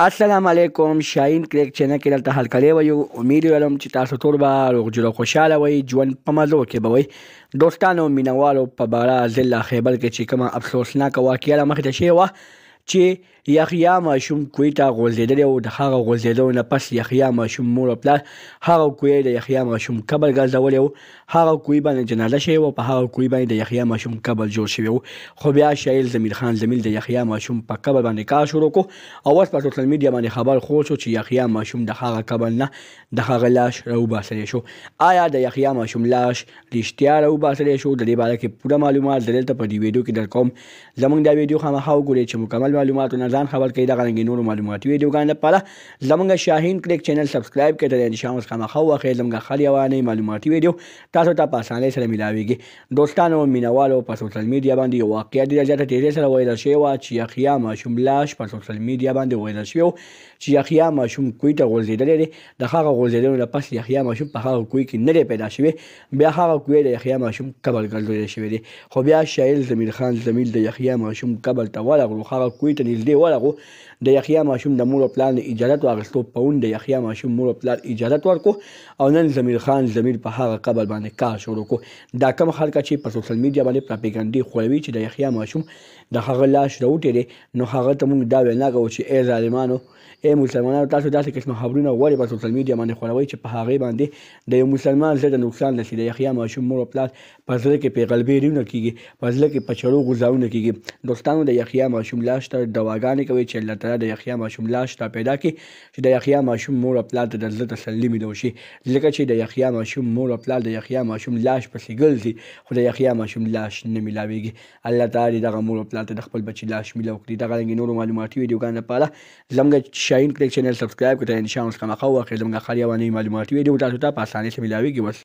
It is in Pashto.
السلام علیکم شاهین کریک چینل کې دلته حل کړی وی امید ولرم چې تاسو ټول به روغجوړه خوشاله وئ ژوند په مزو کې به وئ دوستانو مینوالو په باره ضلع خیبر کې چې کومه افسوسناکه واقعه مخې ته شوې وه چې یخیا ماشوم کوی ته غورځېدلی او د هغه غورځېدو نه پس یخیا ماشوم مور او پلار هغه کوی د یخیا ماشوم قبر ګرځولی و هغه کوی باندې جنازه شوې وه په هغه کوی باندې د یخیا ماشوم قبر جوړ شوی و خو بیا شاعر زمیر خان زمیل د یخیا ماشوم په قبر باندې کار شروع کړو او اوس په سوشل میډیا باندې خبر خور شو چې یخیا ماشوم د هغه قبر نه د هغه لاش راوباسلی شو آیا د یخیا ماشوم لاش رښتیا راوباسلی شو د دې باره کې پوره معلومات دلته په دې ویډیو کې درکوم زمونږ دا ویډیو خامخا وګورئ چې مکمل معلومات نه ځان خبر کړئ دا غنګې نور معلوماتي ویډیوګان لپاره زمونږ شاهین کلیک چینل سبسکرایب کړئ ترې نشام اوس خامخا واخې زمونږ خالي وانه معلوماتي ویډیو تاسو ته په اسانۍ سره ملاويږي دوستانو مینوالو په سوشل میډیا باندې یو واقعي د زیاته تیزه سره وایل شوی و چې اخیا ماشوم لاش په سوشل میډیا باندې وایل شوی چې اخیا ماشوم کوی ته غوړېدل دي د هغه غوړېدل نه پس اخیا ماشوم په هغه کوی کې نه پیدا شوی بیا هغه کوی د اخیا ماشوم قبل ګرځول شوی دي خو بیا شایل زمیر خان زمیل د اخیا ماشوم قبل ته ورغلو هغه کوی ته نږدې ورغو د یخیا ماشوم د مور او پلار نه اجازه واغستو پون د یخیا ماشوم مور او پلار اجازه ورکو او نن زمیر خان زمیر په هغه قبل باندې کار شروع کو دا کم خلک چې په سوشل میډیا باندې پروپاګاندا خوروي چې د یخیا ماشوم د هغه لاش راوټي نو هغه ته موږ دا وینا کوو چې ای ظالمانو ای مسلمانانو تاسو داسې قسمه خبرونه غواړئ په سوشل میډیا باندې خوروي چې په هغه باندې د یو مسلمان زړه نقصان نشي د یخیا ماشوم مور او پلار په زړه کې پیغلبیریونه کیږي په زړه کې پچړو غوځاونه کیږي دوستانو د یخیا ماشوم لاش تر دواګان دعاګانې کوئ چې الله تعالی د یحیا ماشوم لاش را پیدا کړي چې د یحیا ماشوم مور او پلار ته د زړه تسلي ميدو شي ځکه چې د یحیا ماشوم مور او پلار د یحیا ماشوم لاش پسې ګرځي خو د یحیا ماشوم لاش نه ملاويږي الله تعالی دغه مور او پلار ته د خپل بچی لاش ملو کړي دغه رنګ نور معلوماتي ویډیوګان لپاره زموږ شاین کلیک چینل سبسکرایب کړئ ان شاء الله څنګه خو واخلې زموږ خالي او نوې معلوماتي ویډیو تاسو ته په اسانۍ سره ملاويږي